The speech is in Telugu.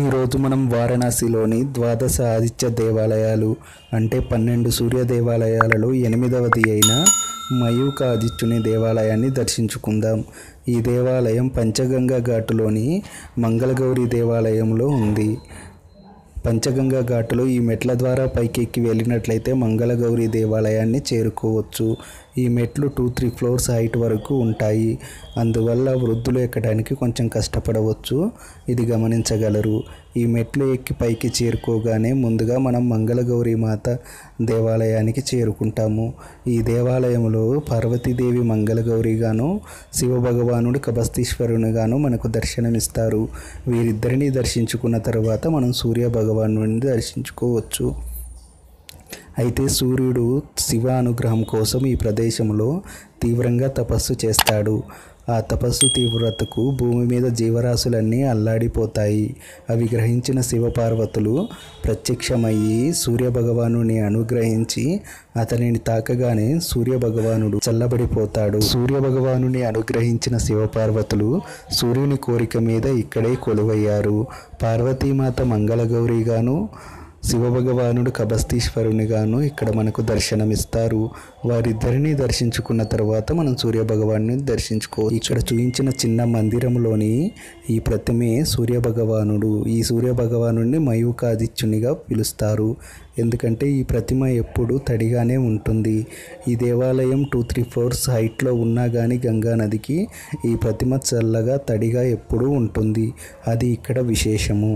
ఈరోజు మనం వారణాసిలోని ద్వాదశ ఆదిత్య దేవాలయాలు అంటే పన్నెండు సూర్య దేవాలయాలలో ఎనిమిదవది అయిన మయూకాదిత్యుని దేవాలయాన్ని దర్శించుకుందాం ఈ దేవాలయం పంచగంగా ఘాటులోని మంగళగౌరి దేవాలయంలో ఉంది పంచగంగా ఘాటులో ఈ మెట్ల ద్వారా పైకెక్కి వెళ్ళినట్లయితే మంగళగౌరి దేవాలయాన్ని చేరుకోవచ్చు ఈ మెట్లు టూ త్రీ ఫ్లోర్స్ హైట్ వరకు ఉంటాయి అందువల్ల వృద్ధులు ఎక్కడానికి కొంచెం కష్టపడవచ్చు ఇది గమనించగలరు ఈ మెట్లు ఎక్కి పైకి చేరుకోగానే ముందుగా మనం మంగళగౌరి మాత దేవాలయానికి చేరుకుంటాము ఈ దేవాలయంలో పార్వతీదేవి మంగళగౌరిగాను శివభగవానుడు కబస్తీశ్వరునిగాను మనకు దర్శనమిస్తారు వీరిద్దరిని దర్శించుకున్న తర్వాత మనం సూర్య దర్శించుకోవచ్చు అయితే సూర్యుడు శివ అనుగ్రహం కోసం ఈ ప్రదేశంలో తీవ్రంగా తపస్సు చేస్తాడు ఆ తపస్సు తీవ్రతకు భూమి మీద జీవరాశులన్నీ అల్లాడిపోతాయి అవి గ్రహించిన శివపార్వతులు ప్రత్యక్షమయ్యి సూర్యభగవాను అనుగ్రహించి అతనిని తాకగానే సూర్యభగవానుడు చల్లబడిపోతాడు సూర్యభగవాను అనుగ్రహించిన శివపార్వతులు సూర్యుని కోరిక మీద ఇక్కడే కొలువయ్యారు పార్వతీమాత మంగళగౌరిగాను శివభగవానుడు గాను ఇక్కడ మనకు దర్శనమిస్తారు వారిద్దరిని దర్శించుకున్న తర్వాత మనం సూర్యభగవాను దర్శించుకో ఇక్కడ చూపించిన చిన్న మందిరంలోని ఈ ప్రతిమే సూర్యభగవానుడు ఈ సూర్యభగవాను మయూకాదిత్యునిగా పిలుస్తారు ఎందుకంటే ఈ ప్రతిమ ఎప్పుడు తడిగానే ఉంటుంది ఈ దేవాలయం టూ త్రీ ఫోర్స్ హైట్లో ఉన్నా కానీ గంగా నదికి ఈ ప్రతిమ చల్లగా తడిగా ఎప్పుడూ ఉంటుంది అది ఇక్కడ విశేషము